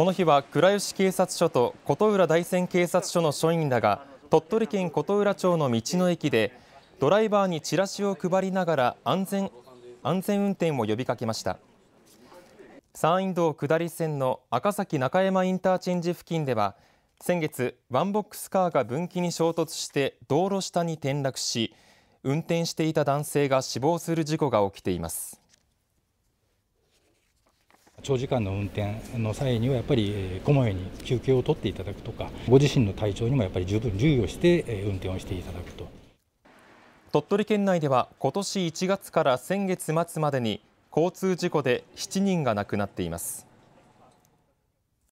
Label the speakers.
Speaker 1: この日は倉吉警察署と琴浦大山警察署の署員らが鳥取県琴浦町の道の駅でドライバーにチラシを配りながら安全安全運転を呼びかけました山陰道下り線の赤崎中山インターチェンジ付近では先月ワンボックスカーが分岐に衝突して道路下に転落し運転していた男性が死亡する事故が起きています
Speaker 2: 長時間の運転の際にはやっぱりこまめに休憩を取っていただくとかご自身の
Speaker 1: 体調にもやっぱり十分留意をして運転をしていただくと鳥取県内では今年1月から先月末までに交通事故で7人が亡くなっています。